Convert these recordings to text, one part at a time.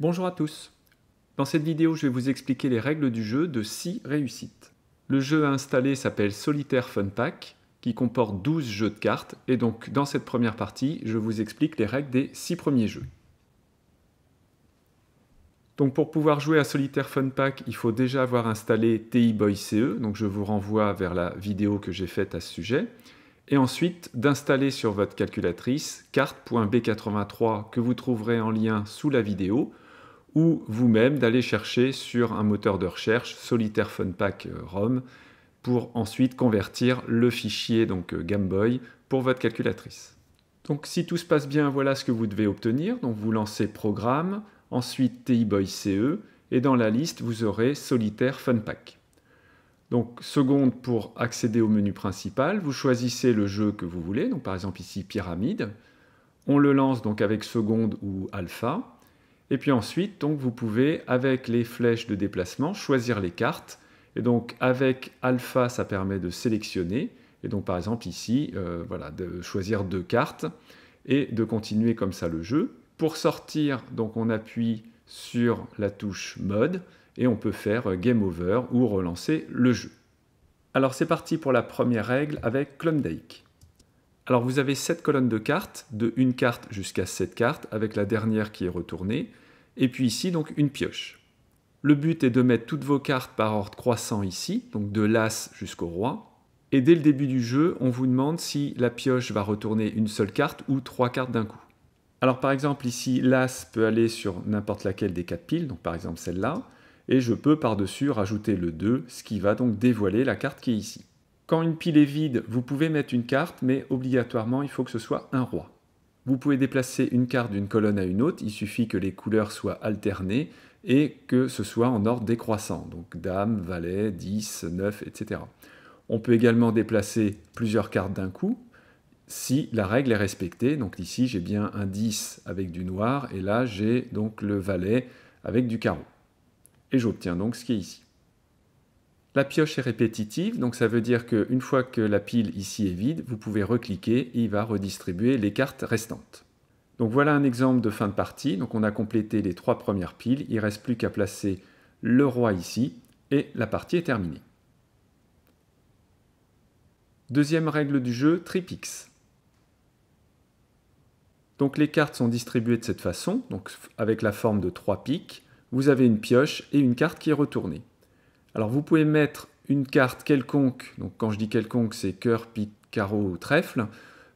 Bonjour à tous Dans cette vidéo, je vais vous expliquer les règles du jeu de 6 réussites. Le jeu à installer s'appelle Solitaire Fun Pack, qui comporte 12 jeux de cartes, et donc dans cette première partie, je vous explique les règles des 6 premiers jeux. Donc pour pouvoir jouer à Solitaire Fun Pack, il faut déjà avoir installé TI Boy CE, donc je vous renvoie vers la vidéo que j'ai faite à ce sujet, et ensuite d'installer sur votre calculatrice carte.b83 que vous trouverez en lien sous la vidéo, ou vous-même d'aller chercher sur un moteur de recherche Solitaire Funpack euh, ROM pour ensuite convertir le fichier donc euh, Game Boy pour votre calculatrice. Donc si tout se passe bien, voilà ce que vous devez obtenir. Donc vous lancez Programme, ensuite TI Boy CE et dans la liste vous aurez Solitaire Funpack. Donc seconde pour accéder au menu principal, vous choisissez le jeu que vous voulez, donc par exemple ici Pyramide. On le lance donc avec seconde ou alpha. Et puis ensuite, donc, vous pouvez, avec les flèches de déplacement, choisir les cartes. Et donc, avec alpha, ça permet de sélectionner. Et donc, par exemple, ici, euh, voilà, de choisir deux cartes et de continuer comme ça le jeu. Pour sortir, donc, on appuie sur la touche mode et on peut faire euh, game over ou relancer le jeu. Alors, c'est parti pour la première règle avec Klondike. Alors vous avez 7 colonnes de cartes, de une carte jusqu'à 7 cartes, avec la dernière qui est retournée, et puis ici donc une pioche. Le but est de mettre toutes vos cartes par ordre croissant ici, donc de l'as jusqu'au roi, et dès le début du jeu, on vous demande si la pioche va retourner une seule carte ou trois cartes d'un coup. Alors par exemple ici, l'as peut aller sur n'importe laquelle des quatre piles, donc par exemple celle-là, et je peux par-dessus rajouter le 2, ce qui va donc dévoiler la carte qui est ici. Quand une pile est vide, vous pouvez mettre une carte, mais obligatoirement, il faut que ce soit un roi. Vous pouvez déplacer une carte d'une colonne à une autre, il suffit que les couleurs soient alternées et que ce soit en ordre décroissant, donc dame, valet, 10, 9, etc. On peut également déplacer plusieurs cartes d'un coup si la règle est respectée. Donc ici, j'ai bien un 10 avec du noir et là, j'ai donc le valet avec du carreau. Et j'obtiens donc ce qui est ici. La pioche est répétitive, donc ça veut dire qu'une fois que la pile ici est vide, vous pouvez recliquer et il va redistribuer les cartes restantes. Donc voilà un exemple de fin de partie. Donc on a complété les trois premières piles, il ne reste plus qu'à placer le roi ici et la partie est terminée. Deuxième règle du jeu, tripix. Donc les cartes sont distribuées de cette façon, donc avec la forme de trois pics. Vous avez une pioche et une carte qui est retournée. Alors vous pouvez mettre une carte quelconque, donc quand je dis quelconque c'est cœur, pique, carreau ou trèfle,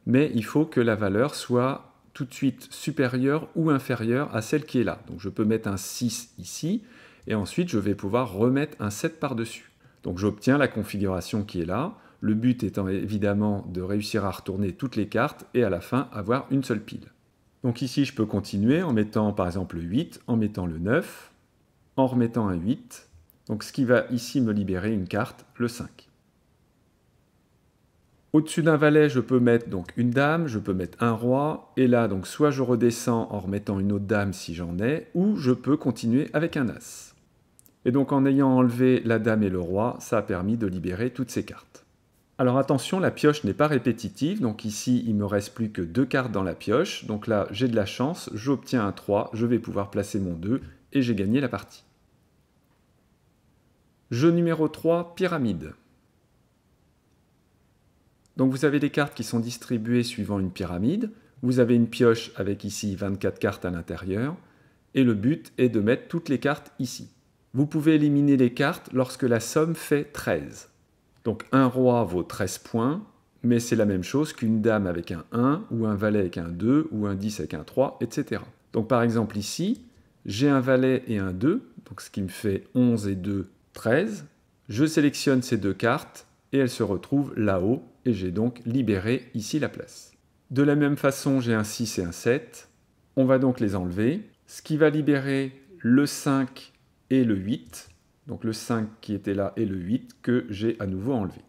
mais il faut que la valeur soit tout de suite supérieure ou inférieure à celle qui est là. Donc je peux mettre un 6 ici, et ensuite je vais pouvoir remettre un 7 par-dessus. Donc j'obtiens la configuration qui est là, le but étant évidemment de réussir à retourner toutes les cartes et à la fin avoir une seule pile. Donc ici je peux continuer en mettant par exemple le 8, en mettant le 9, en remettant un 8, donc ce qui va ici me libérer une carte, le 5. Au-dessus d'un valet, je peux mettre donc une dame, je peux mettre un roi, et là, donc soit je redescends en remettant une autre dame si j'en ai, ou je peux continuer avec un as. Et donc en ayant enlevé la dame et le roi, ça a permis de libérer toutes ces cartes. Alors attention, la pioche n'est pas répétitive, donc ici il me reste plus que deux cartes dans la pioche, donc là j'ai de la chance, j'obtiens un 3, je vais pouvoir placer mon 2, et j'ai gagné la partie. Jeu numéro 3, pyramide. Donc vous avez des cartes qui sont distribuées suivant une pyramide. Vous avez une pioche avec ici 24 cartes à l'intérieur. Et le but est de mettre toutes les cartes ici. Vous pouvez éliminer les cartes lorsque la somme fait 13. Donc un roi vaut 13 points, mais c'est la même chose qu'une dame avec un 1, ou un valet avec un 2, ou un 10 avec un 3, etc. Donc par exemple ici, j'ai un valet et un 2, donc ce qui me fait 11 et 2, 13, je sélectionne ces deux cartes et elles se retrouvent là-haut et j'ai donc libéré ici la place. De la même façon, j'ai un 6 et un 7. On va donc les enlever, ce qui va libérer le 5 et le 8, donc le 5 qui était là et le 8 que j'ai à nouveau enlevé.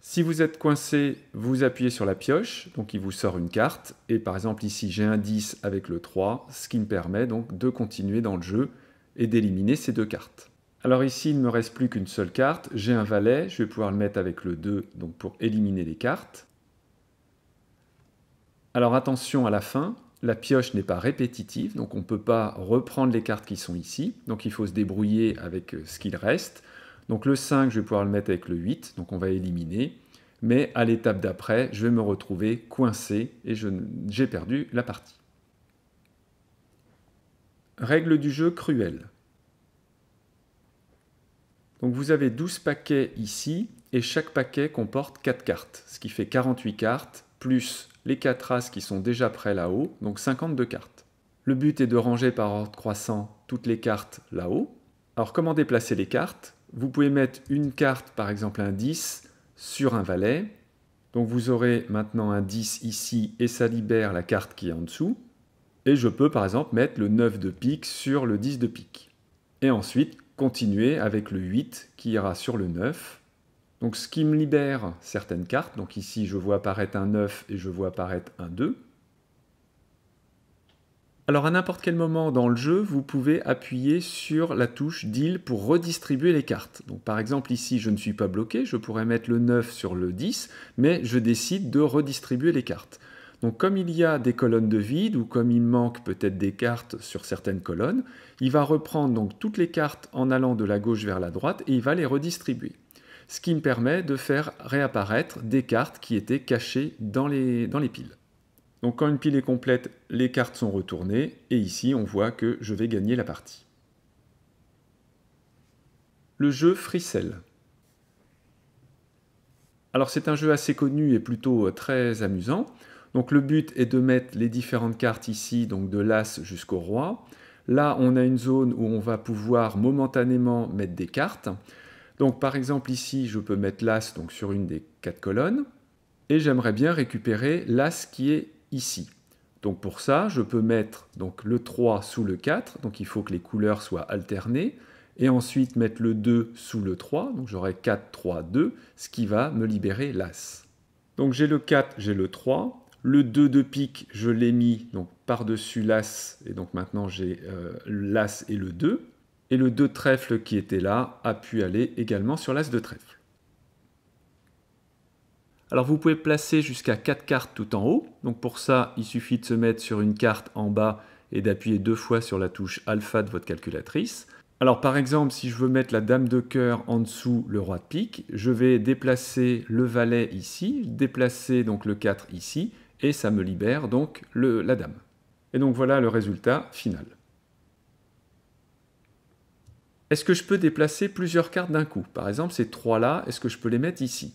Si vous êtes coincé, vous appuyez sur la pioche, donc il vous sort une carte, et par exemple ici j'ai un 10 avec le 3, ce qui me permet donc de continuer dans le jeu et d'éliminer ces deux cartes. Alors ici, il ne me reste plus qu'une seule carte. J'ai un valet, je vais pouvoir le mettre avec le 2 donc pour éliminer les cartes. Alors attention à la fin, la pioche n'est pas répétitive, donc on ne peut pas reprendre les cartes qui sont ici. Donc il faut se débrouiller avec euh, ce qu'il reste. Donc le 5, je vais pouvoir le mettre avec le 8, donc on va éliminer. Mais à l'étape d'après, je vais me retrouver coincé et j'ai perdu la partie. Règle du jeu cruel. Donc vous avez 12 paquets ici, et chaque paquet comporte 4 cartes, ce qui fait 48 cartes, plus les 4 as qui sont déjà prêts là-haut, donc 52 cartes. Le but est de ranger par ordre croissant toutes les cartes là-haut. Alors comment déplacer les cartes Vous pouvez mettre une carte, par exemple un 10, sur un valet. Donc vous aurez maintenant un 10 ici et ça libère la carte qui est en dessous. Et je peux par exemple mettre le 9 de pique sur le 10 de pique. Et ensuite continuer avec le 8 qui ira sur le 9. Donc ce qui me libère certaines cartes, donc ici je vois apparaître un 9 et je vois apparaître un 2. Alors à n'importe quel moment dans le jeu, vous pouvez appuyer sur la touche deal pour redistribuer les cartes. Donc par exemple ici, je ne suis pas bloqué, je pourrais mettre le 9 sur le 10, mais je décide de redistribuer les cartes. Donc comme il y a des colonnes de vide ou comme il manque peut-être des cartes sur certaines colonnes, il va reprendre donc toutes les cartes en allant de la gauche vers la droite et il va les redistribuer. Ce qui me permet de faire réapparaître des cartes qui étaient cachées dans les, dans les piles. Donc quand une pile est complète, les cartes sont retournées et ici on voit que je vais gagner la partie. Le jeu Fricelle. Alors c'est un jeu assez connu et plutôt euh, très amusant. Donc le but est de mettre les différentes cartes ici, donc de l'As jusqu'au Roi. Là, on a une zone où on va pouvoir momentanément mettre des cartes. Donc par exemple ici, je peux mettre l'As donc sur une des quatre colonnes. Et j'aimerais bien récupérer l'As qui est ici. Donc pour ça, je peux mettre donc le 3 sous le 4, donc il faut que les couleurs soient alternées, et ensuite mettre le 2 sous le 3, donc j'aurai 4, 3, 2, ce qui va me libérer l'As. Donc j'ai le 4, j'ai le 3, le 2 de pique, je l'ai mis donc par-dessus l'As, et donc maintenant j'ai euh, l'As et le 2. Et le 2 de trèfle qui était là a pu aller également sur l'As de trèfle. Alors vous pouvez placer jusqu'à 4 cartes tout en haut. Donc pour ça, il suffit de se mettre sur une carte en bas et d'appuyer deux fois sur la touche alpha de votre calculatrice. Alors par exemple, si je veux mettre la dame de cœur en dessous le roi de pique, je vais déplacer le valet ici, déplacer donc le 4 ici, et ça me libère donc le, la dame. Et donc voilà le résultat final. Est-ce que je peux déplacer plusieurs cartes d'un coup Par exemple, ces trois-là, est-ce que je peux les mettre ici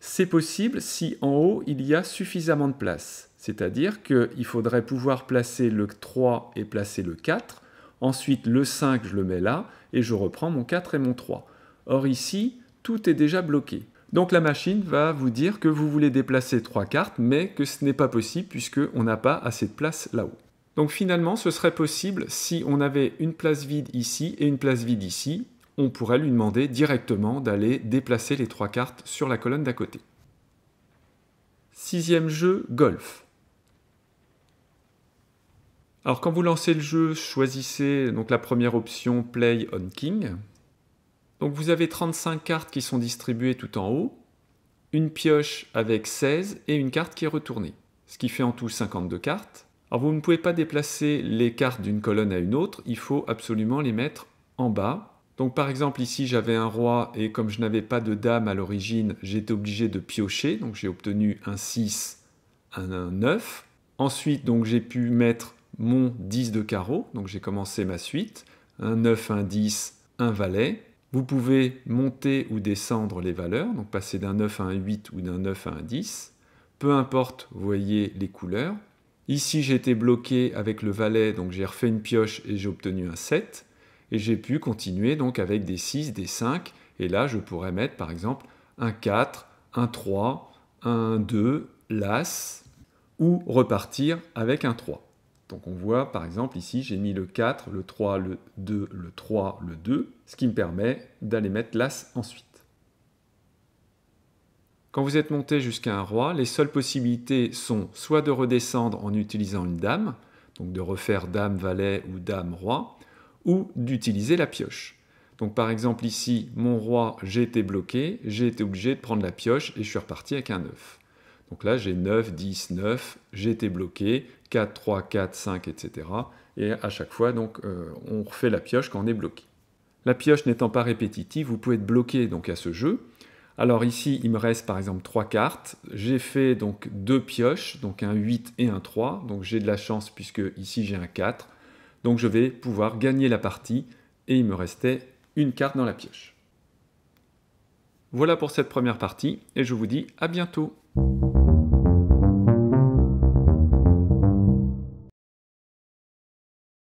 C'est possible si en haut, il y a suffisamment de place. C'est-à-dire qu'il faudrait pouvoir placer le 3 et placer le 4. Ensuite, le 5, je le mets là, et je reprends mon 4 et mon 3. Or ici, tout est déjà bloqué. Donc la machine va vous dire que vous voulez déplacer trois cartes, mais que ce n'est pas possible puisqu'on n'a pas assez de place là-haut. Donc finalement, ce serait possible si on avait une place vide ici et une place vide ici, on pourrait lui demander directement d'aller déplacer les trois cartes sur la colonne d'à côté. Sixième jeu, golf. Alors quand vous lancez le jeu, choisissez donc la première option Play on King, donc vous avez 35 cartes qui sont distribuées tout en haut, une pioche avec 16 et une carte qui est retournée, ce qui fait en tout 52 cartes. Alors vous ne pouvez pas déplacer les cartes d'une colonne à une autre, il faut absolument les mettre en bas. Donc par exemple ici j'avais un roi et comme je n'avais pas de dame à l'origine, j'étais obligé de piocher, donc j'ai obtenu un 6, un 9. Ensuite donc j'ai pu mettre mon 10 de carreau, donc j'ai commencé ma suite, un 9, un 10, un valet. Vous pouvez monter ou descendre les valeurs, donc passer d'un 9 à un 8 ou d'un 9 à un 10. Peu importe, vous voyez les couleurs. Ici, j'étais bloqué avec le valet, donc j'ai refait une pioche et j'ai obtenu un 7. Et j'ai pu continuer donc avec des 6, des 5. Et là, je pourrais mettre par exemple un 4, un 3, un 2, l'as, ou repartir avec un 3. Donc on voit par exemple ici, j'ai mis le 4, le 3, le 2, le 3, le 2, ce qui me permet d'aller mettre l'As ensuite. Quand vous êtes monté jusqu'à un roi, les seules possibilités sont soit de redescendre en utilisant une dame, donc de refaire dame valet ou dame roi, ou d'utiliser la pioche. Donc par exemple ici, mon roi, j'ai été bloqué, j'ai été obligé de prendre la pioche et je suis reparti avec un 9. Donc là, j'ai 9, 10, 9, j'ai été bloqué, 4, 3, 4, 5, etc. Et à chaque fois, donc, euh, on refait la pioche quand on est bloqué. La pioche n'étant pas répétitive, vous pouvez être bloqué donc, à ce jeu. Alors ici, il me reste par exemple 3 cartes. J'ai fait donc deux pioches, donc un 8 et un 3. Donc j'ai de la chance puisque ici j'ai un 4. Donc je vais pouvoir gagner la partie et il me restait une carte dans la pioche. Voilà pour cette première partie et je vous dis à bientôt.